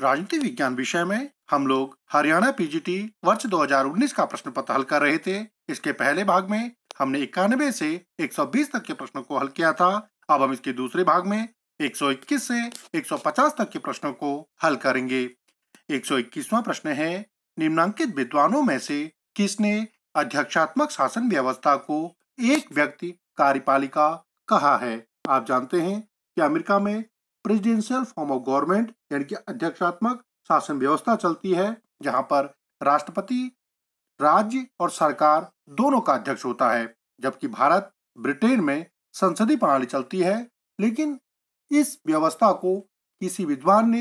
राजनीति विज्ञान विषय में हम लोग हरियाणा पीजीटी वर्ष 2019 का प्रश्न पत्र हल कर रहे थे इसके पहले भाग में हमने इक्यानवे से 120 तक के प्रश्नों को हल किया था अब हम इसके दूसरे भाग में 121 से 150 तक के प्रश्नों को हल करेंगे 121वां प्रश्न है निम्नांकित विद्वानों में से किसने अध्यक्षात्मक शासन व्यवस्था को एक व्यक्ति कार्यपालिका कहा है आप जानते हैं कि अमेरिका में प्रेसिडेंशियल फॉर्म ऑफ गवर्नमेंट यानी कि अध्यक्षात्मक शासन व्यवस्था चलती है जहां पर राष्ट्रपति राज्य और सरकार दोनों का अध्यक्ष होता है जबकि भारत ब्रिटेन में संसदीय प्रणाली चलती है लेकिन इस व्यवस्था को किसी विद्वान ने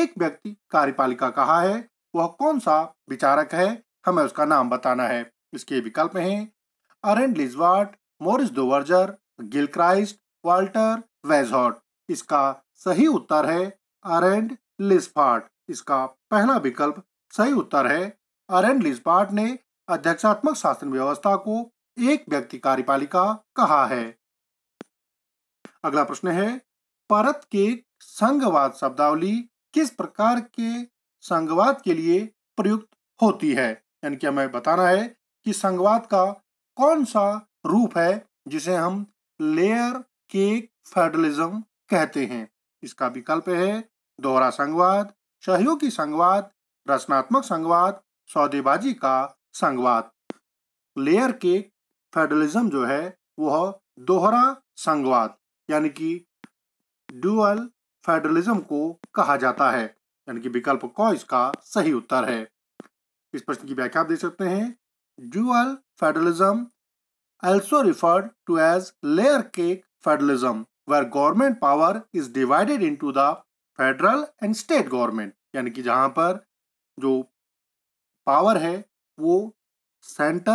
एक व्यक्ति कार्यपालिका कहा है वह कौन सा विचारक है हमें उसका नाम बताना है इसके विकल्प हैं Arend Lijphart Maurice Duverger Gilchrist Walter Bagehot इसका सही उत्तर है अरेंड लिस्पार्ट इसका पहला विकल्प सही उत्तर है अरेंड लिस्पार्ट ने अध्यक्षात्मक शासन व्यवस्था को एक व्यक्ति कार्यपालिका कहा है अगला प्रश्न है परत के संघवाद शब्दावली किस प्रकार के संघवाद के लिए प्रयुक्त होती है यानी कि हमें बताना है कि संघवाद का कौन सा रूप है जिसे हम लेयर केक फेडरलिज्म कहते हैं इसका विकल्प है दोहरा संघवाद सहयोगी संघवाद रचनात्मक संघवाद सौदेबाजी का संघवाद लेयर के फेडरलिज्म जो है वह दोहरा संघवाद यानी कि ड्यूअल फेडरलिज्म को कहा जाता है यानी कि विकल्प क इसका सही उत्तर है इस प्रश्न की व्याख्या आप दे सकते हैं dual federalism also referred to as layer cake federalism where government power is divided into the federal and state government यानी कि जहाँ पर जो पावर है वो सेंटर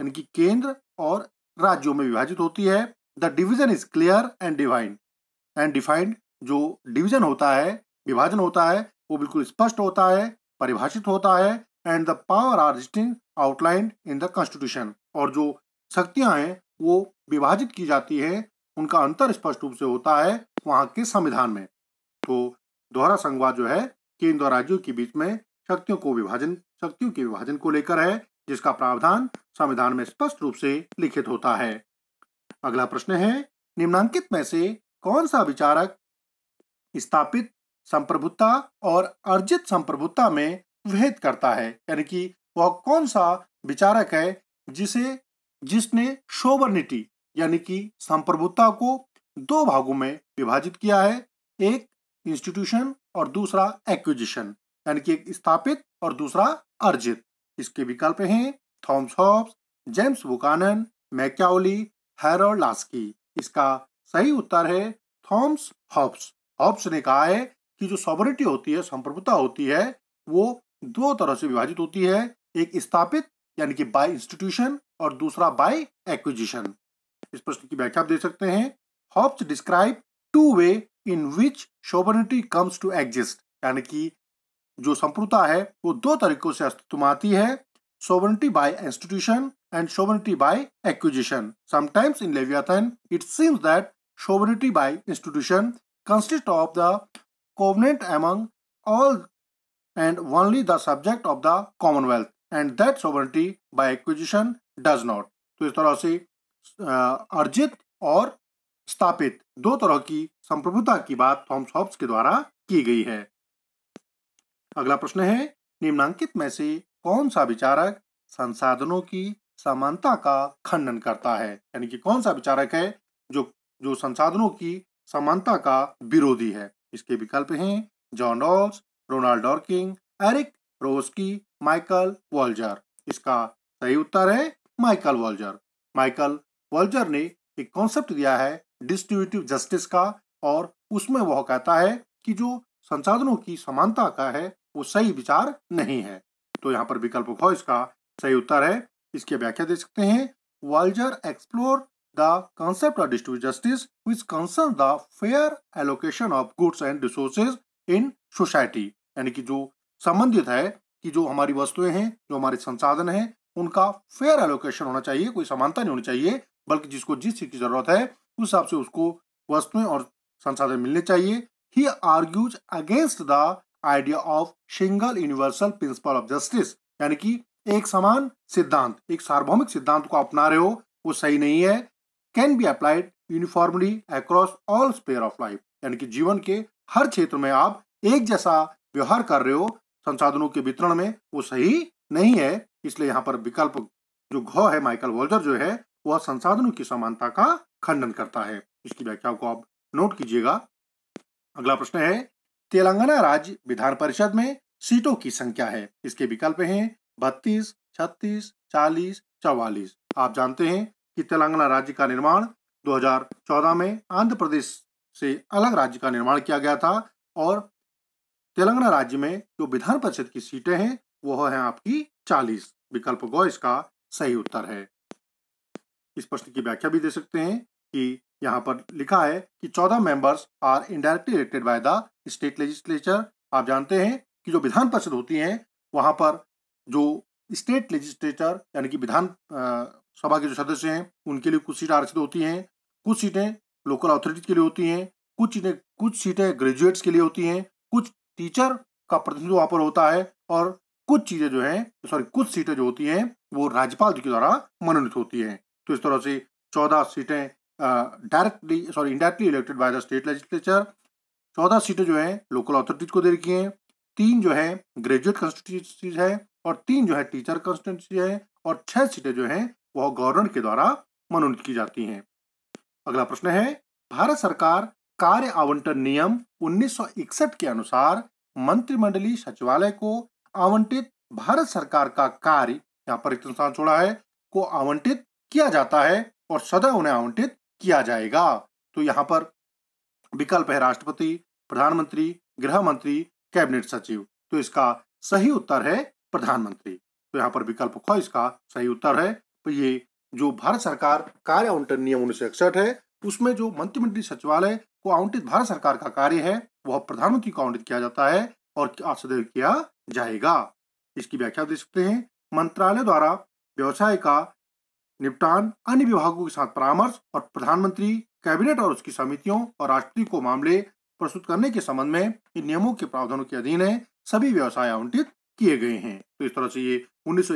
यानी कि केंद्र और राज्यों में विभाजित होती है the division is clear and divine and defined जो डिविजन होता है विभाजन होता है वो बिल्कुल स्पष्ट होता है परिभाषित होता है and the power are distinct outlined in the constitution और जो शक्तियां हैं वो विभाजित की जाती है उनका अंतर स्पष्ट रूप से होता है वहां के संविधान में तो दोहरा संघवाद जो है केंद्र और राज्यों के बीच में शक्तियों को विभाजन शक्तियों के विभाजन को लेकर है जिसका प्रावधान संविधान में स्पष्ट रूप से लिखित होता है अगला प्रश्न है निम्नांकित में से कौन सा विचारक स्थापित संप्रभुता और अर्जित संप्रभुता में भेद करता है यानी कि वह कौन सा विचारक है जिसे जिसने शोवर्निटी यानी कि संप्रभुता को दो भागों में विभाजित किया है एक इंस्टीट्यूशन और दूसरा एक्विजिशन यानी कि एक स्थापित और दूसरा अर्जित इसके विकल्प हैं Thomas Hobbes James Buchanan Machiavelli Harold Laski इसका सही उत्तर है थॉम्स हॉब्स हॉब्स ने कहा है कि जो सॉबरिटी होती है संप्रभुता होती है वो दो तरह से विभाजित होती है एक स्थापित यानी कि बाय इंस्टीट्यूशन और दूसरा बाय एक्विजिशन इस प्रश्न की व्याख्या आप दे सकते हैं Hobbes describe two way in which sovereignty comes to exist यानी कि जो संप्रुता है वो दो तरीकों से अस्तित्व में आती है sovereignty by institution and sovereignty by acquisition sometimes in Leviathan it seems that sovereignty by institution consist of the covenant among all and only the subject of the commonwealth and that sovereignty by acquisition does not तो इस तरह से अर्जित और स्थापित दो तरह की संप्रभुता की बात थॉम्स हॉब्स के द्वारा की गई है अगला प्रश्न है निम्नांकित में से कौन सा विचारक संसाधनों की समानता का खंडन करता है यानी कि कौन सा विचारक है जो जो संसाधनों की समानता का विरोधी है इसके विकल्प हैं John Rawls Ronald Dworkin Eric रोस्की माइकल वॉल्जर इसका सही उत्तर है माइकल वॉल्जर माइकल वॉल्जर ने एक कॉन्सेप्ट दिया है डिस्ट्रीब्यूटिव जस्टिस का और उसमें वह कहता है कि जो संसाधनों की समानता का है वो सही विचार नहीं है तो यहाँ पर विकल्प ख इसका सही उत्तर है इसकी व्याख्या दे सकते हैं Walzer explore the concept of distribute justice which concern the fair allocation of goods and resources in society यानी कि जो संबंधित है कि जो हमारी वस्तुएं हैं जो हमारे संसाधन हैं उनका फेयर एलोकेशन होना चाहिए कोई समानता नहीं होनी चाहिए बल्कि जिसको जिस चीज की जरूरत है उस हिसाब से उसको वस्तुएं और संसाधन मिलने चाहिए he argues against the idea of single universal principle of justice यानी कि एक समान सिद्धांत एक सार्वभौमिक सिद्धांत को अपना रहे हो वो सही नहीं है can be applied uniformly across all sphere of life यानी कि जीवन के हर क्षेत्र में आप एक जैसा व्यवहार कर रहे हो संसाधनों के वितरण में वो सही नहीं है इसलिए यहाँ पर विकल्प जो घ है माइकल वॉल्जर जो है वह संसाधनों की समानता का खंडन करता है इसकी व्याख्या को आप नोट कीजिएगा अगला प्रश्न है तेलंगाना राज्य विधान परिषद में सीटों की संख्या है इसके विकल्प हैं बत्तीस छत्तीस चालीस चौवालीस आप जानते हैं कि तेलंगाना राज्य का निर्माण 2014 में आंध्र प्रदेश से अलग राज्य का निर्माण किया गया था और तेलंगाना राज्य में जो विधान परिषद की सीटें हैं वह है आपकी चालीस विकल्प ग इसका सही उत्तर है इस प्रश्न की व्याख्या भी दे सकते हैं कि यहाँ पर लिखा है कि चौदह members are indirectly elected by the state legislature आप जानते हैं कि जो विधान परिषद होती है वहां पर जो स्टेट लेजिस्लेचर यानी कि विधान सभा के जो सदस्य हैं उनके लिए कुछ सीट आरक्षित होती हैं कुछ सीटें लोकल अथॉरिटीज के लिए होती हैं कुछ सीटें कुछ सीटें ग्रेजुएट्स के लिए होती हैं कुछ टीचर का प्रतिनिधित्व वहाँ पर होता है और कुछ चीजें जो है सॉरी कुछ सीटें जो होती हैं वो राज्यपाल जी के द्वारा मनोनीत होती हैं तो इस तरह से चौदह सीटें directly sorry indirectly elected by the state legislature चौदह सीटें जो है लोकल अथॉरिटीज को दे रखी हैं तीन जो है ग्रेजुएट कॉन्स्टिट्यूंसीज है और तीन जो है टीचर कॉन्स्टिट्यूंसी है और छह सीटें जो है वह गवर्नर के द्वारा मनोनीत की जाती हैं अगला प्रश्न है भारत सरकार कार्य आवंटन नियम 1961 के अनुसार मंत्रिमंडलीय सचिवालय को आवंटित भारत सरकार का कार्य यहाँ पर तो छोड़ा है को आवंटित किया जाता है और सदैव उन्हें आवंटित किया जाएगा तो यहाँ पर विकल्प है राष्ट्रपति प्रधानमंत्री गृह मंत्री कैबिनेट सचिव तो इसका सही उत्तर है प्रधानमंत्री तो यहाँ पर विकल्प ख इसका सही उत्तर है तो ये जो भारत सरकार कार्य आवंटन नियम उन्नीस है उसमें जो मंत्रिमंडलीय सचिवालय को आवंटित भारत सरकार का कार्य है वह प्रधानमंत्री को आवंटित किया जाता है और आश्रय किया जाएगा इसकी व्याख्या दे सकते हैं मंत्रालय द्वारा व्यवसाय का निपटान अन्य विभागों के साथ परामर्श और प्रधानमंत्री कैबिनेट और उसकी समितियों और राष्ट्रीय को मामले प्रस्तुत करने के संबंध में इन नियमों के प्रावधानों के अधीन है सभी व्यवसाय आवंटित किए गए हैं तो इस तरह से ये उन्नीस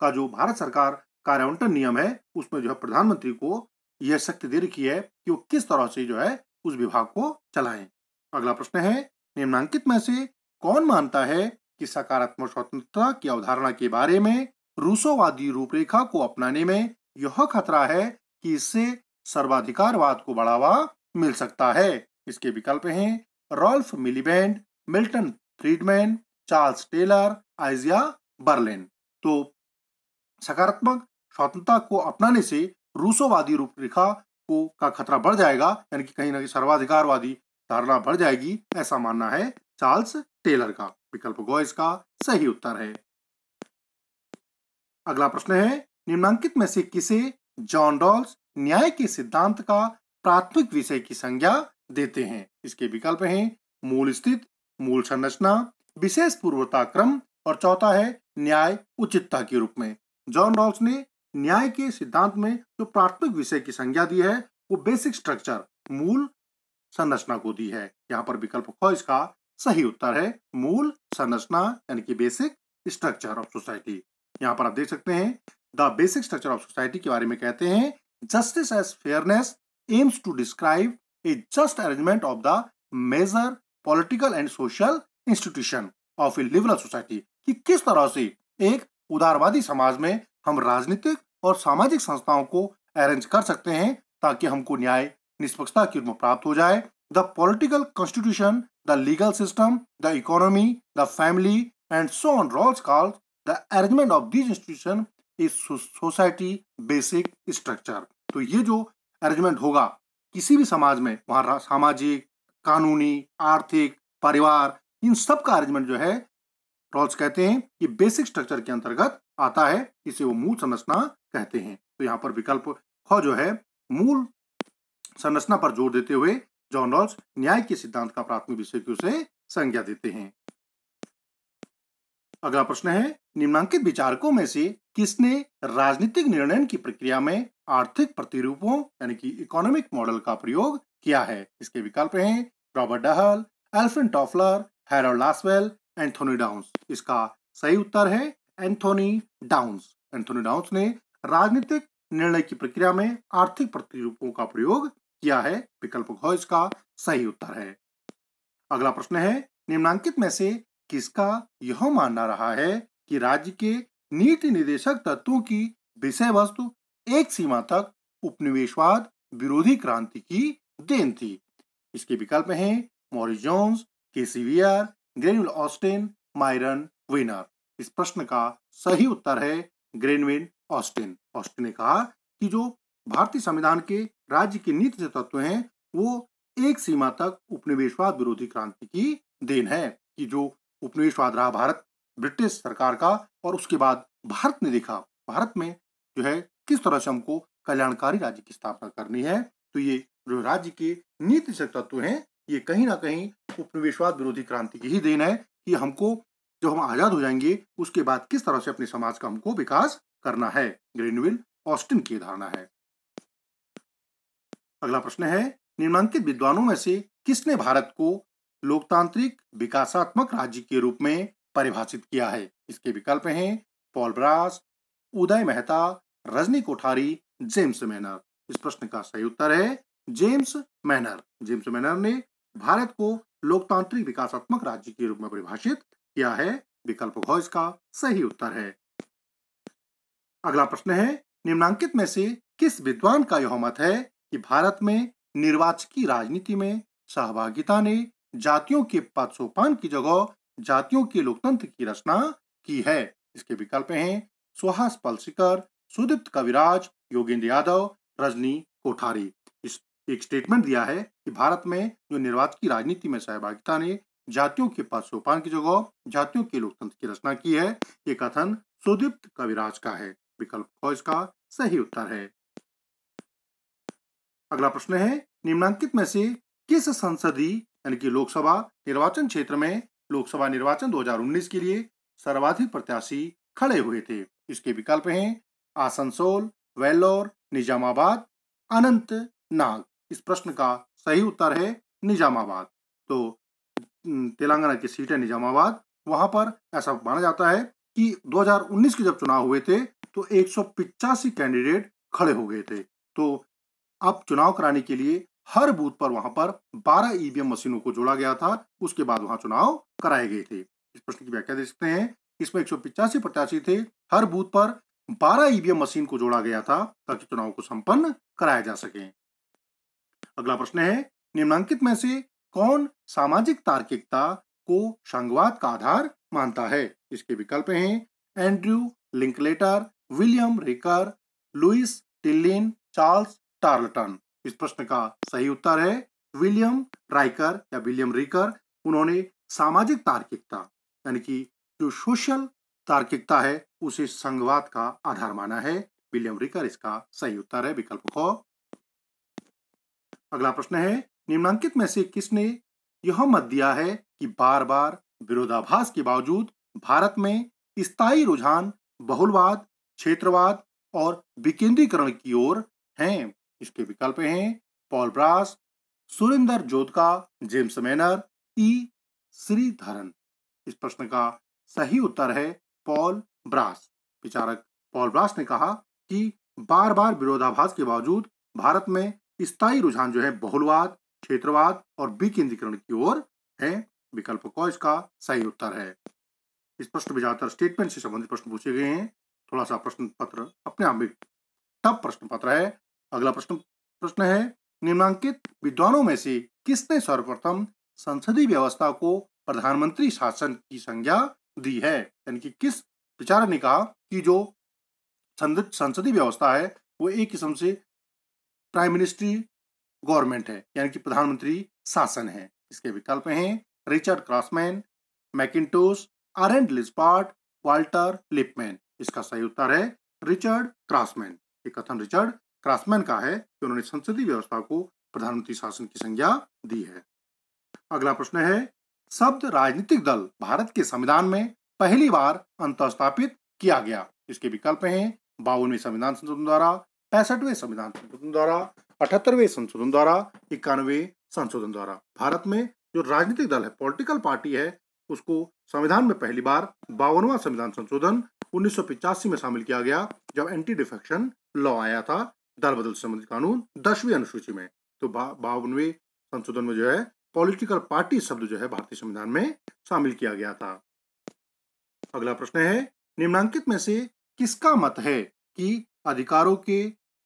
का जो भारत सरकार कार्य आवंटन नियम है उसमें जो है प्रधानमंत्री को यह शक्ति दे रखी है कि वो किस तरह से जो है उस विभाग को चलाएं अगला प्रश्न है निम्नांकित में से कौन मानता है कि सकारात्मक स्वतंत्रता की अवधारणा के बारे में रूसोवादी रूपरेखा को अपनाने में यह खतरा है कि इससे सर्वाधिकारवाद को बढ़ावा मिल सकता है इसके विकल्प हैं Ralph Miliband Milton Friedman Charles Taylor Isaiah Berlin तो सकारात्मक स्वतंत्रता को अपनाने से रूसोवादी रूपरेखा को का खतरा बढ़ जाएगा यानी कि कहीं ना कहीं सर्वाधिकारवादी धारणा बढ़ जाएगी ऐसा मानना है चार्ल्स टेलर का विकल्प गो इसका सही उत्तर है अगला प्रश्न है निम्नांकित में से किसे जॉन डॉल्स न्याय के सिद्धांत का प्राथमिक विषय की संज्ञा देते हैं इसके विकल्प हैं मूल स्थित मूल संरचना विशेष पूर्वता क्रम और चौथा है न्याय उचितता के रूप में जॉन डॉल्स ने न्याय के सिद्धांत में जो प्राथमिक विषय की संज्ञा दी है वो बेसिक स्ट्रक्चर मूल संरचना को दी है यहाँ पर विकल्प ख इसका सही उत्तर है मूल संरचना यानी कि बेसिक स्ट्रक्चर ऑफ सोसाइटी यहाँ पर आप देख सकते हैं the basic structure of society के बारे में कहते हैं justice as fairness aims to describe a just arrangement of the major political and social institution of a liberal society कि किस तरह से एक उदारवादी समाज में हम राजनीतिक और सामाजिक संस्थाओं को अरेंज कर सकते हैं ताकि हमको न्याय निष्पक्षता की प्राप्त हो जाए the political constitution, the legal system, the economy, the family, and so on. Rawls calls the arrangement of these institutions is society basic structure तो ये जो अरेंजमेंट होगा किसी भी समाज में वहाँ सामाजिक कानूनी आर्थिक परिवार इन सब का अरेंजमेंट जो है रॉल्स कहते हैं ये बेसिक स्ट्रक्चर के अंतर्गत आता है इसे वो मूल संरचना कहते हैं तो यहाँ पर विकल्प ख जो है मूल संरचना पर जोर देते हुए जॉन रॉल्स न्याय के सिद्धांत का प्राथमिक विषय क्यों से संज्ञा देते हैं अगला प्रश्न है निम्नांकित विचारकों में से किसने राजनीतिक निर्णय की प्रक्रिया में आर्थिक प्रतिरूपों यानी कि इकोनॉमिक मॉडल का प्रयोग किया है इसके विकल्प हैं Robert Dahl Alfred Toffler Harold Lasswell Anthony Downs इसका सही उत्तर है एंथोनी डाउंस एंथोनी डाउंस ने राजनीतिक निर्णय की प्रक्रिया में आर्थिक प्रतिरूपों का प्रयोग किया है विकल्प घ इसका सही उत्तर है अगला प्रश्न है निम्नांकित में से किसका यह मानना रहा है कि राज्य के नीति निदेशक तत्वों की विषय वस्तु एक सीमा तक उपनिवेशवाद विरोधी क्रांति की देन थी इसके विकल्प हैं Morris Jones KC Wheare Granville Austin Myron Weiner इस प्रश्न का सही उत्तर है ग्रेनविन ऑस्टिन ऑस्टिन ने कहा कि जो भारतीय संविधान के राज्य के नीति जो तत्व हैं वो एक सीमा तक उपनिवेशवाद विरोधी क्रांति की देन है कि जो उपनिवेशवाद रहा भारत ब्रिटिश सरकार का और उसके बाद भारत ने देखा भारत में जो है किस तरह से हमको कल्याणकारी राज्य की स्थापना करनी है तो ये जो राज्य के नीति से तत्व हैं ये कहीं ना कहीं उपनिवेशवाद विरोधी क्रांति की ही देन है कि हमको जब हम आजाद हो जाएंगे उसके बाद किस तरह से अपने समाज का हमको विकास करना है ग्रीनविल ऑस्टिन की धारणा है अगला प्रश्न है निम्नांकित विद्वानों में से किसने भारत को लोकतांत्रिक विकासात्मक राज्य के रूप में परिभाषित किया है इसके विकल्प हैं Paul Brass Uday Mehta Rajni Kothari James Manor इस प्रश्न का सही उत्तर है जेम्स मैनर जेम्स मैनर ने भारत को लोकतांत्रिक विकासात्मक राज्य के रूप में परिभाषित किया है विकल्प घ इसका सही उत्तर है अगला प्रश्न है निम्नांकित में से किस विद्वान का यह मत है कि भारत में निर्वाचकी राजनीति में सहभागिता ने जातियों के पद सोपान की जगह जातियों के लोकतंत्र की रचना की है इसके विकल्प हैं सुहास पलसिकर सुदीप्त कविराज योगेंद्र यादव रजनी कोठारी इस एक स्टेटमेंट दिया है कि भारत में जो निर्वाचकी राजनीति में सहभागिता ने जातियों के पद सोपान की जगह जातियों के लोकतंत्र की रचना की है ये कथन सुदीप्त कविराज का है विकल्प इसका सही उत्तर है अगला प्रश्न है निम्नांकित में से किस संसदीय यानी कि लोकसभा निर्वाचन क्षेत्र में लोकसभा निर्वाचन 2019 के लिए सर्वाधिक प्रत्याशी खड़े हुए थे इसके विकल्प हैं आसनसोल वेल्लोर निजामाबाद अनंत नाग इस प्रश्न का सही उत्तर है निजामाबाद तो तेलंगाना की सीट है निजामाबाद वहां पर ऐसा माना जाता है कि 2019 के जब चुनाव हुए थे तो एक कैंडिडेट खड़े हो गए थे तो अब चुनाव कराने के लिए हर बूथ पर वहां पर 12 ईवीएम मशीनों को जोड़ा गया था उसके बाद वहां चुनाव कराए गए थे इस प्रश्न की व्याख्या दे सकते हैं इसमें एक प्रत्याशी थे हर बूथ पर 12 ईवीएम मशीन को जोड़ा गया था ताकि चुनाव को संपन्न कराया जा सके अगला प्रश्न है निम्नांकित में से कौन सामाजिक तार्किकता को संघवाद का आधार मानता है इसके विकल्प हैं Andrew Linklater William Riker Louis Tillin Charles Tarlton इस प्रश्न का सही उत्तर है विलियम राइकर या विलियम रिकर उन्होंने सामाजिक तार्किकता यानी कि जो सोशल तार्किकता है उसे संघवाद का आधार माना है विलियम रिकर इसका सही उत्तर है विकल्प को अगला प्रश्न है निम्नांकित में से किसने यह मत दिया है कि बार बार विरोधाभास के बावजूद भारत में स्थायी रुझान बहुलवाद क्षेत्रवाद और विकेंद्रीकरण की ओर हैं इसके विकल्प हैं Paul Brass Surendra Jodhka James Manor E Sreedharan इस प्रश्न का सही उत्तर है पॉल ब्रास विचारक पॉल ब्रास ने कहा कि बार बार विरोधाभास के बावजूद भारत में स्थायी रुझान जो है बहुलवाद क्षेत्रवाद और विकेंद्रीकरण की ओर है विकल्प क इसका सही उत्तर है इस प्रश्न में ज्यादातर स्टेटमेंट से संबंधित प्रश्न पूछे गए हैं थोड़ा सा प्रश्न पत्र अपने आप में टफ प्रश्न पत्र है अगला प्रश्न प्रश्न है निम्नांकित विद्वानों में से किसने सर्वप्रथम संसदीय व्यवस्था को प्रधानमंत्री शासन की संज्ञा दी है यानी कि किस विचारक ने कहा कि जो संसदीय व्यवस्था है वो एक किस्म से प्राइम मिनिस्ट्री गवर्नमेंट है यानी कि प्रधानमंत्री शासन है इसके विकल्प हैं Richard Crossman Mackintosh R and लिस्पार्ट वाल्टर लिपमैन इसका सही उत्तर है रिचर्ड क्रॉसमैन ये कथन रिचर्ड क्रासमैन का है कि उन्होंने संसदीय व्यवस्था को प्रधानमंत्री शासन की संज्ञा दी है अगला प्रश्न है शब्द राजनीतिक दल भारत के संविधान में पहली बार अंतस्थापित किया गया इसके विकल्प हैं बावनवे संविधान संशोधन द्वारा पैंसठवे संविधान संशोधन द्वारा अठहत्तरवे संशोधन द्वारा इक्यानवे संशोधन द्वारा भारत में जो राजनीतिक दल है पॉलिटिकल पार्टी है उसको संविधान में पहली बार बावनवा संविधान संशोधन उन्नीस में शामिल किया गया जब एंटी डिफेक्शन लॉ आया था दल बदल संबंधित कानून दसवीं अनुसूची में तो बावनवे संशोधन में जो है पॉलिटिकल पार्टी शब्द जो है भारतीय संविधान में शामिल किया गया था अगला प्रश्न है निम्नांकित में से किसका मत है कि अधिकारों के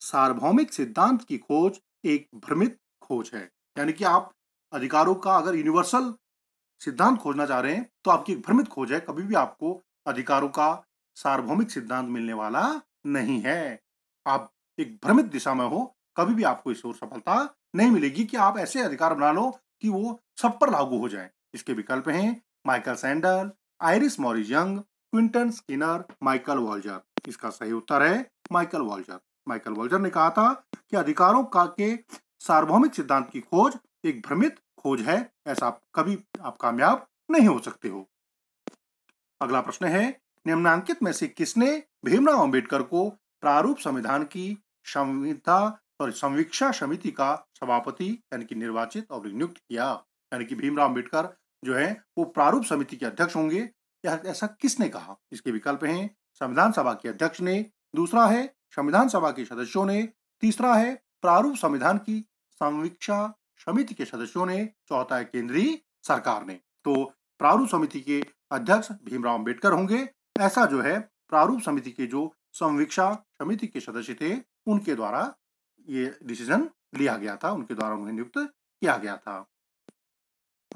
सार्वभौमिक सिद्धांत की खोज एक भ्रमित खोज है यानी कि आप अधिकारों का अगर यूनिवर्सल सिद्धांत खोजना चाह रहे हैं तो आपकी एक भ्रमित खोज है कभी भी आपको अधिकारों का सार्वभौमिक सिद्धांत मिलने वाला नहीं है आप एक भ्रमित दिशा में हो कभी भी आपको इस ओर सफलता नहीं मिलेगी कि आप ऐसे अधिकार बना लो कि वो सब पर लागू हो जाए इसके विकल्प हैं Michael Sandel Iris Marion Young Quentin Skinner Michael Walzer इसका सही उत्तर है माइकल वॉल्जर माइकल वॉल्जर ने कहा था कि अधिकारों का के सार्वभौमिक सिद्धांत की खोज एक भ्रमित खोज है ऐसा आप कभी आप कामयाब नहीं हो सकते हो अगला प्रश्न है निम्नांकित में से किसने भीमराव अंबेडकर को प्रारूप संविधान की संविता सॉरी संवीक्षा समिति का सभापति यानी कि निर्वाचित और नियुक्त किया यानी कि भीमराव अम्बेडकर जो है वो प्रारूप समिति के अध्यक्ष होंगे ऐसा किसने कहा इसके विकल्प हैं संविधान सभा के अध्यक्ष ने दूसरा है संविधान सभा के सदस्यों ने तीसरा है प्रारूप संविधान की संवीक्षा समिति के सदस्यों ने चौथा है केंद्रीय सरकार ने तो प्रारूप समिति के अध्यक्ष भीमराव अम्बेडकर होंगे ऐसा जो है प्रारूप समिति के जो संवीक्षा समिति के सदस्य थे उनके द्वारा ये डिसीजन लिया गया था उनके द्वारा उन्हें नियुक्त किया गया था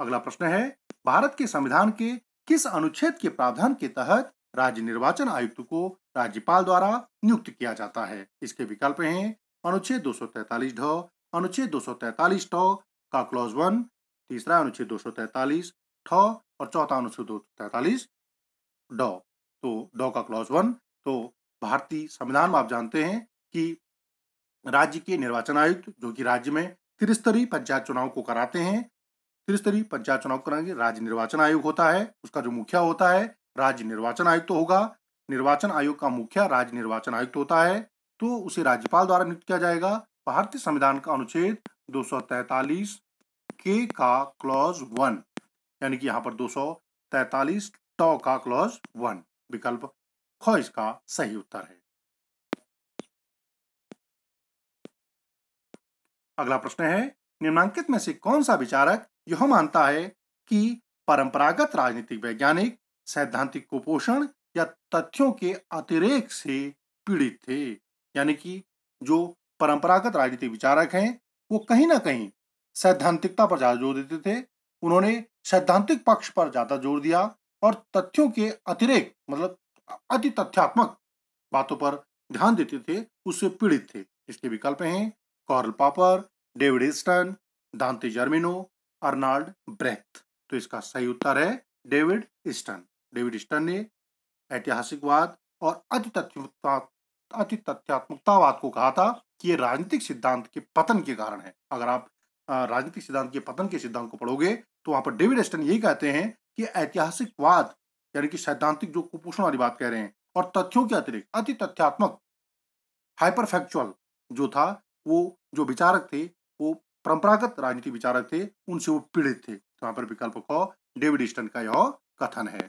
अगला प्रश्न है भारत के संविधान के किस अनुच्छेद के प्रावधान के तहत राज्य निर्वाचन आयुक्त को राज्यपाल द्वारा नियुक्त किया जाता है इसके विकल्प हैं अनुच्छेद 243 ढ अनुच्छेद 243 सौ का क्लॉज वन तीसरा अनुच्छेद 243 ठ और चौथा अनुच्छेद तैतालीस ड तो ड का क्लॉज वन तो भारतीय संविधान में आप जानते हैं कि राज्य के निर्वाचन आयुक्त जो कि राज्य में त्रिस्तरीय पंचायत चुनाव को कराते हैं त्रिस्तरीय पंचायत चुनाव कराएंगे राज्य निर्वाचन आयोग होता है उसका जो मुखिया होता है राज्य निर्वाचन आयुक्त तो होगा निर्वाचन आयोग का मुखिया राज्य निर्वाचन आयुक्त होता है तो उसे राज्यपाल द्वारा नियुक्त किया जाएगा भारतीय संविधान का अनुच्छेद दो के का क्लॉज वन यानी कि यहाँ पर दो टॉ का क्लॉज वन विकल्प ख इसका सही उत्तर है अगला प्रश्न है निम्नांकित में से कौन सा विचारक यह मानता है कि परंपरागत राजनीतिक वैज्ञानिक सैद्धांतिक कुपोषण या तथ्यों के अतिरेक से पीड़ित थे यानी कि जो परंपरागत राजनीतिक विचारक हैं वो कहीं ना कहीं सैद्धांतिकता पर ज्यादा जोर देते थे उन्होंने सैद्धांतिक पक्ष पर ज्यादा जोर दिया और तथ्यों के अतिरेक मतलब अति तथ्यात्मक बातों पर ध्यान देते थे उससे पीड़ित थे इसके विकल्प हैं कॉर्ल पापर डेविड ईस्टन दांते जर्मिनो अर्नाल्ड ब्रेथ तो इसका सही उत्तर है डेविड इस्टन डेविड ईस्टन ने ऐतिहासिकवाद और अति तथ्यात्मकतावाद को कहा था कि ये राजनीतिक सिद्धांत के पतन के कारण है अगर आप राजनीतिक सिद्धांत के पतन के सिद्धांत को पढ़ोगे तो वहां पर डेविड एस्टन यही कहते हैं कि ऐतिहासिकवाद यानी कि सैद्धांतिक जो कुपोषण वाली बात कह रहे हैं और तथ्यों के अतिरिक्त अति तथ्यात्मक हाइपरफेक्चुअल जो था वो जो विचारक थे वो परंपरागत राजनीति विचारक थे उनसे वो पीड़ित थे तो यहाँ पर विकल्प क डेविड स्टन का यह कथन है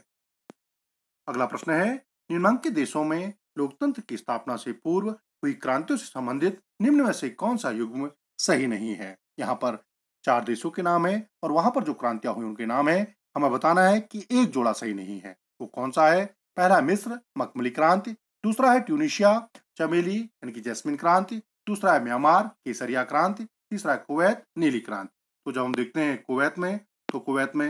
अगला प्रश्न है निम्नांकित देशों में लोकतंत्र की स्थापना से पूर्व हुई क्रांतियों से संबंधित निम्न में से कौन सा युग्म सही नहीं है यहाँ पर चार देशों के नाम है और वहां पर जो क्रांतियां हुई उनके नाम है हमें बताना है कि एक जोड़ा सही नहीं है वो कौन सा है पहला मिस्र मकमली क्रांति दूसरा है ट्यूनिशिया चमेली यानी कि जैस्मिन क्रांति दूसरा है म्यांमार केसरिया क्रांति तीसरा कुवैत नीली क्रांति तो जब हम देखते हैं कुवैत में तो कुवैत में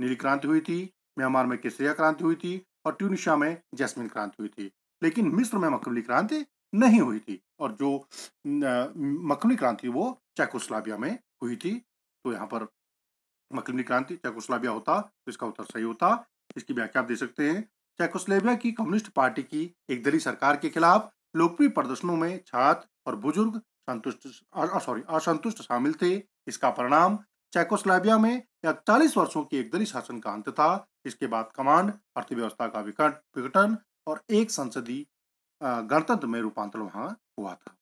नीली क्रांति हुई थी म्यांमार में केसरिया क्रांति हुई थी और ट्यूनिशिया में जैस्मिन क्रांति हुई थी लेकिन मिस्र में मकबली क्रांति नहीं हुई थी और जो मकबली क्रांति वो चैकोस्लाबिया में हुई थी तो यहाँ पर मकबली क्रांति चैकोस्लाबिया होता तो इसका उत्तर सही होता इसकी व्याख्या आप दे सकते हैं चैकोस्लेविया की कम्युनिस्ट पार्टी की एक दली सरकार के खिलाफ लोकप्रिय प्रदर्शनों में छात्र और बुजुर्ग संतुष्ट सॉरी असंतुष्ट शामिल थे इसका परिणाम चेकोस्लोवाकिया में इकतालीस वर्षों के दलित शासन का अंत था इसके बाद कमांड अर्थव्यवस्था का विघटन और एक संसदीय गणतंत्र में रूपांतरण वहां हुआ था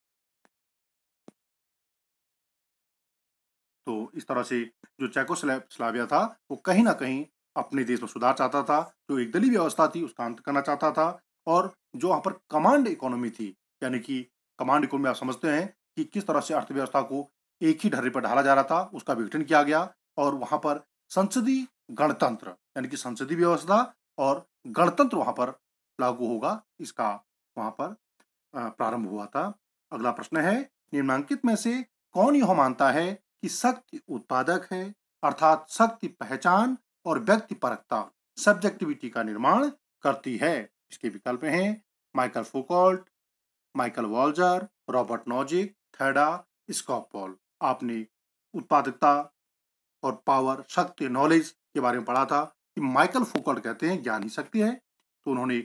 तो इस तरह से जो चेकोस्लाविया था वो कहीं ना कहीं अपने देश में सुधार चाहता था जो एक दलीय व्यवस्था थी उसका अंत करना चाहता था और जो वहां पर कमांड इकोनॉमी थी यानी कि कमांड इकोनॉमी आप समझते हैं कि किस तरह से अर्थव्यवस्था को एक ही ढर्रे पर ढाला जा रहा था उसका विघटन किया गया और वहां पर संसदीय गणतंत्र यानी कि संसदीय व्यवस्था और गणतंत्र वहां पर लागू होगा इसका वहां पर प्रारंभ हुआ था अगला प्रश्न है निम्नांकित में से कौन यह मानता है कि शक्ति उत्पादक है अर्थात शक्ति पहचान और व्यक्ति परकता सब्जेक्टिविटी का निर्माण करती है इसके विकल्प हैं Michael Foucault Michael Walzer Robert Nozick Theda Skocpol आपने उत्पादकता और पावर शक्ति नॉलेज के बारे में पढ़ा था कि माइकल फोकल्ट कहते हैं ज्ञान ही शक्ति है तो उन्होंने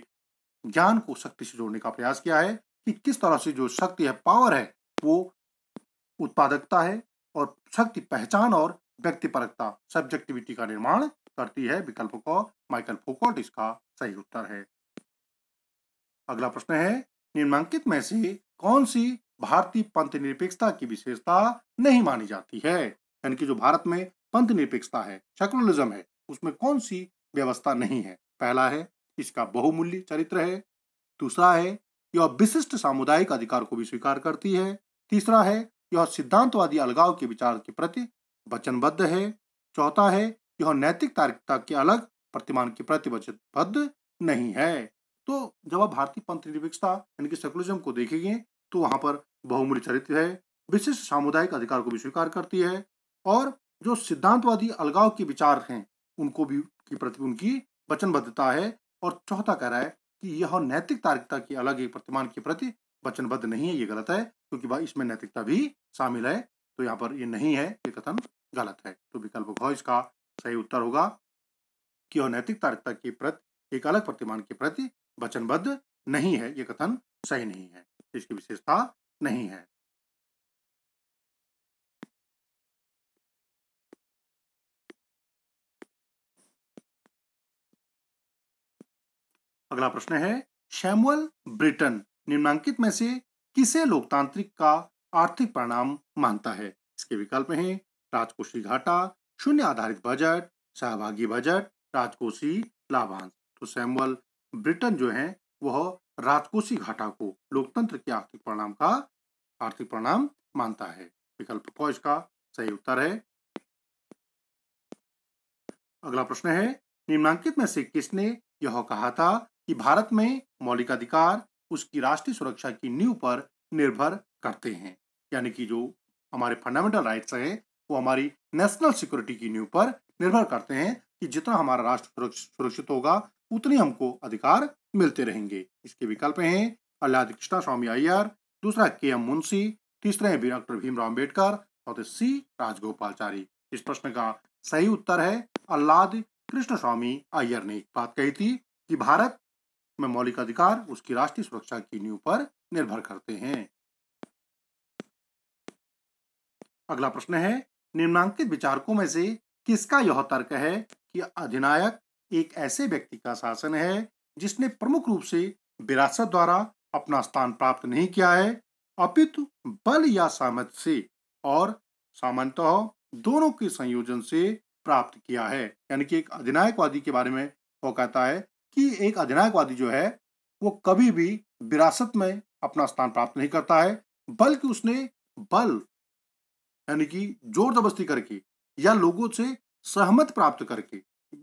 ज्ञान को शक्ति से जोड़ने का प्रयास किया है कि किस तरह से जो शक्ति है पावर है वो उत्पादकता है और शक्ति पहचान और व्यक्तिपरकता सब्जेक्टिविटी का निर्माण करती है विकल्प को माइकल फोकॉट इसका सही उत्तर है अगला प्रश्न है निम्नांकित में से कौन सी भारतीय पंथ निरपेक्षता की विशेषता नहीं मानी जाती है यानी कि जो भारत में पंथ निरपेक्षता है सेकुलरिज्म है उसमें कौन सी व्यवस्था नहीं है पहला है इसका बहुमूल्य चरित्र है दूसरा है यह विशिष्ट सामुदायिक अधिकार को भी स्वीकार करती है तीसरा है यह सिद्धांतवादी अलगाव के विचार के प्रति वचनबद्ध है चौथा है यह नैतिक तार्किकता के अलग प्रतिमान के प्रति वचनबद्ध नहीं है तो जब आप भारतीय पंथ निरपेक्षता यानी कि सेकुलरिज्म को देखेंगे तो वहां पर बहुमूल्य चरित्र है विशिष्ट सामुदायिक अधिकार को भी स्वीकार करती है और जो सिद्धांतवादी अलगाव के विचार हैं उनको भी की प्रति उनकी वचनबद्धता है और चौथा कह रहा है कि यह नैतिक तार्किकता की अलग एक प्रतिमान के प्रति वचनबद्ध नहीं है ये गलत है क्योंकि भाई इसमें नैतिकता भी शामिल है तो यहाँ पर ये नहीं है ये कथन गलत है तो विकल्प घ इसका सही उत्तर होगा कि यह नैतिक तार्किकता के प्रति एक अलग प्रतिमान के प्रति वचनबद्ध नहीं है ये कथन सही नहीं है इसकी विशेषता नहीं है अगला प्रश्न है शैमुअल ब्रिटन निम्नांकित में से किसे लोकतांत्रिक का आर्थिक परिणाम मानता है इसके विकल्प हैं राजकोषीय घाटा शून्य आधारित बजट सहभागी बजट राजकोषीय लाभांश तो सैमुअल ब्रिटन जो है वह राजकोषी घाटा को लोकतंत्र के आर्थिक परिणाम का आर्थिक परिणाम मानता है विकल्प क इसका सही उत्तर है अगला प्रश्न है निम्नांकित में से किसने यह कहा था कि भारत में मौलिक अधिकार उसकी राष्ट्रीय सुरक्षा की नींव पर निर्भर करते हैं यानी कि जो हमारे फंडामेंटल राइट्स है वो हमारी नेशनल सिक्योरिटी की नींव पर निर्भर करते हैं कि जितना हमारा राष्ट्र सुरक्षित होगा उतनी हमको अधिकार मिलते रहेंगे इसके विकल्प हैं अल्लाद कृष्णा स्वामी अय्यर दूसरा के एम मुंशी तीसरे हैं डॉक्टर भीमराव अम्बेडकर और सी राजगोपालचारी इस प्रश्न का सही उत्तर है अल्लाद कृष्ण स्वामी अय्यर ने एक बात कही थी कि भारत में मौलिक अधिकार उसकी राष्ट्रीय सुरक्षा की नींव पर निर्भर करते हैं अगला प्रश्न है निम्नांकित विचारकों में से किसका यह तर्क है कि अधिनायक एक ऐसे व्यक्ति का शासन है जिसने प्रमुख रूप से विरासत द्वारा अपना स्थान प्राप्त नहीं किया है अपितु बल या सामर्थ्य से और सामान्यतः दोनों के संयोजन से प्राप्त किया है यानी कि एक अधिनायकवादी के बारे में वो कहता है कि एक अधिनायकवादी जो है वो कभी भी विरासत में अपना स्थान प्राप्त नहीं करता है बल्कि उसने बल यानी कि जोर जबरस्ती करके या लोगों से सहमत प्राप्त करके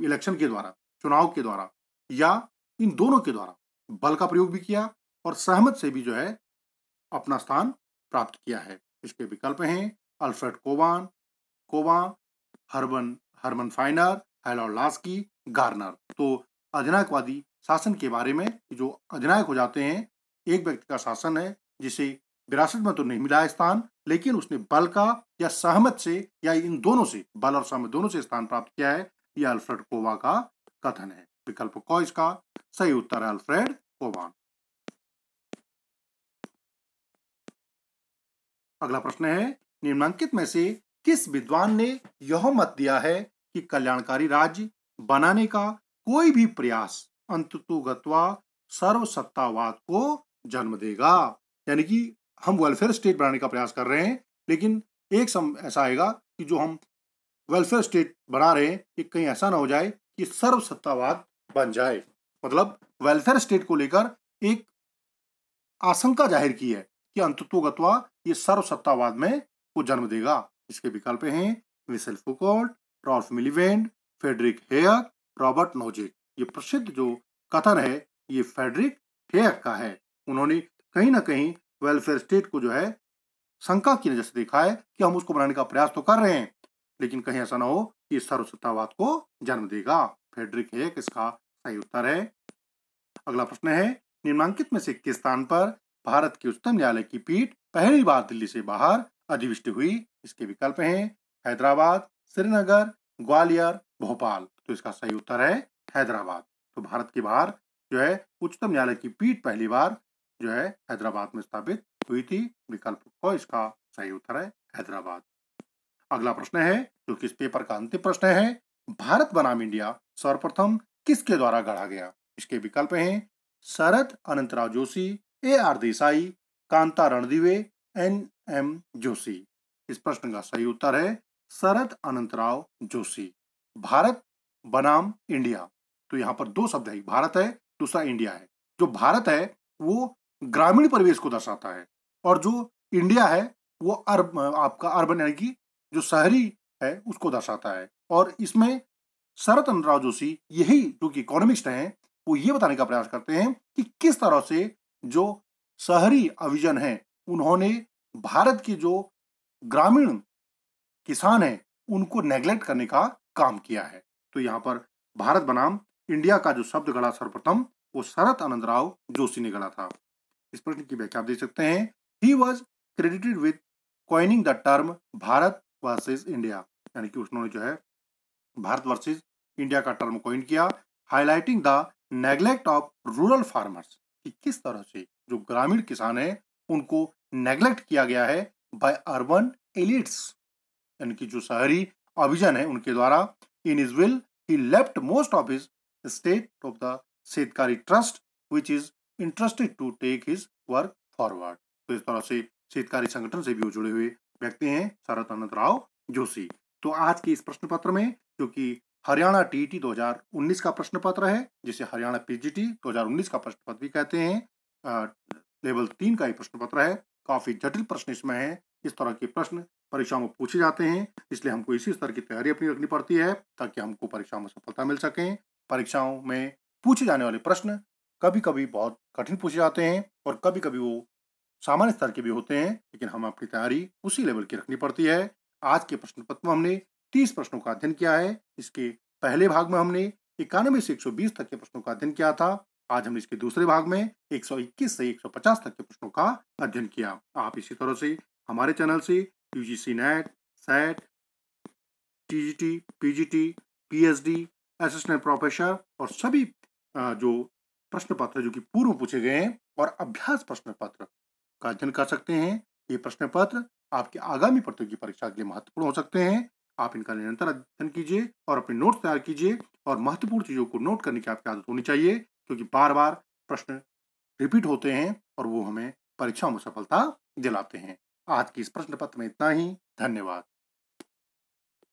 इलेक्शन के द्वारा चुनाव के द्वारा या इन दोनों के द्वारा बल का प्रयोग भी किया और सहमत से भी जो है अपना स्थान प्राप्त किया है इसके विकल्प हैं अल्फ्रेड कोवान कोवा हर्बन Herman Finer Harold Laski Garner तो अधिनायकवादी शासन के बारे में जो अधिनायक हो जाते हैं एक व्यक्ति का शासन है जिसे विरासत में तो नहीं मिला स्थान लेकिन उसने बल का या सहमत से या इन दोनों से बल और सहमत दोनों से स्थान प्राप्त किया है यह अल्फ्रेड कोवा का कथन है विकल्प क इसका सही उत्तर है अल्फ्रेड ओवान अगला प्रश्न है निम्नांकित में से किस विद्वान ने यह मत दिया है कि कल्याणकारी राज्य बनाने का कोई भी प्रयास अंतुगतवा सर्वसत्तावाद को जन्म देगा यानी कि हम वेलफेयर स्टेट बनाने का प्रयास कर रहे हैं लेकिन एक सम ऐसा आएगा कि जो हम वेलफेयर स्टेट बना रहे हैं कि कहीं ऐसा ना हो जाए कि सर्वसत्तावाद बन जाए मतलब वेलफेयर स्टेट को लेकर एक आशंका जाहिर की है कि अंतत्वगतवा ये सर्वसत्तावाद में को जन्म देगा इसके विकल्प हैं विसल Foucault Ralph Miliband Friedrich Hayek Robert Nozick ये प्रसिद्ध जो कथन है ये फेडरिक हेयर का है उन्होंने कहीं ना कहीं वेलफेयर स्टेट को जो है शंका की नजर से देखा है कि हम उसको बनाने का प्रयास तो कर रहे हैं लेकिन कहीं ऐसा ना हो कि सर्वसत्तावाद को जन्म देगा फेडरिक हेक इसका सही उत्तर है अगला प्रश्न है निम्नांकित में से किस स्थान पर भारत के उच्चतम न्यायालय की पीठ पहली बार दिल्ली से बाहर अधिविष्ट हुई इसके विकल्प हैं हैदराबाद श्रीनगर ग्वालियर भोपाल तो इसका सही उत्तर है हैदराबाद तो भारत के बाहर जो है उच्चतम न्यायालय की पीठ पहली बार जो है हैदराबाद में स्थापित हुई थी विकल्प को इसका सही उत्तर है हैदराबाद अगला प्रश्न है जो कि इस पेपर का अंतिम प्रश्न है भारत बनाम इंडिया सर्वप्रथम किसके द्वारा गढ़ा गया इसके विकल्प हैं Sharad Anantrao Joshi A R Desai Kanta Ranadive N M Joshi इस प्रश्न का सही उत्तर है शरद अनंतराव जोशी भारत बनाम इंडिया तो यहाँ पर दो शब्द है भारत है दूसरा इंडिया है जो भारत है वो ग्रामीण परिवेश को दर्शाता है और जो इंडिया है वो अर्ब आपका अर्बन यानी कि जो शहरी है उसको दर्शाता है और इसमें सरतन राव जोशी यही जो कि इकोनॉमिस्ट हैं वो ये बताने का प्रयास करते हैं कि किस तरह से जो शहरी अभिजन है उन्होंने भारत के जो ग्रामीण किसान हैं उनको नेग्लेक्ट करने का काम किया है तो यहाँ पर भारत बनाम इंडिया का जो शब्द गढ़ा सर्वप्रथम वो शरत आनंद राव जोशी ने गढ़ा था इस प्रश्न की व्याख्या आप देख सकते हैं he was credited with coining the term Bharat versus India यानी कि उन्होंने जो है भारत वर्सेज इंडिया का टर्म कोइन किया highlighting the neglect of rural farmers कि किस तरह से जो ग्रामीण किसान है उनको नेग्लेक्ट किया गया है बाय अर्बन एलिट्स यानी कि जो शहरी अभिजन है उनके द्वारा in his will he left most of his estate of the Shetkari trust which is interested to take his work forward तो इस तरह से शेतकारी संगठन से भी जुड़े हुए व्यक्ति हैं शरद अनंत राव जोशी तो आज के इस प्रश्न पत्र में क्योंकि हरियाणा टीटी 2019 का प्रश्न पत्र है जिसे हरियाणा पीजीटी 2019 का प्रश्न पत्र भी कहते हैं लेवल तीन का ये प्रश्न पत्र है काफी जटिल प्रश्न इसमें है इस तरह के प्रश्न परीक्षाओं में पूछे जाते हैं इसलिए हमको इसी स्तर की तैयारी अपनी रखनी पड़ती है ताकि हमको परीक्षाओं में सफलता मिल सके परीक्षाओं में पूछे जाने वाले प्रश्न कभी कभी बहुत कठिन पूछे जाते हैं और कभी कभी वो सामान्य स्तर के भी होते हैं लेकिन हम अपनी तैयारी उसी लेवल की रखनी पड़ती है आज के प्रश्न पत्र में हमने तीस प्रश्नों का अध्ययन किया है इसके पहले भाग में हमने इक्यानवे से 120 तक के प्रश्नों का अध्ययन किया था आज हम इसके दूसरे भाग में 121 से 150 तक के प्रश्नों का अध्ययन किया आप इसी तरह से हमारे चैनल से UGC NET SET T T T G G P P H D assistant professor और सभी जो प्रश्न पत्र जो कि पूर्व पूछे गए हैं और अभ्यास प्रश्न पत्र का अध्ययन कर सकते हैं ये प्रश्न पत्र आपके आगामी प्रतियोगी परीक्षा के लिए महत्वपूर्ण हो सकते हैं आप इनका निरंतर अध्ययन कीजिए और अपने नोट्स तैयार कीजिए और महत्वपूर्ण चीजों को नोट करने की आपकी आदत होनी चाहिए क्योंकि बार बार प्रश्न रिपीट होते हैं और वो हमें परीक्षाओं में सफलता दिलाते हैं आज के इस प्रश्न पत्र में इतना ही धन्यवाद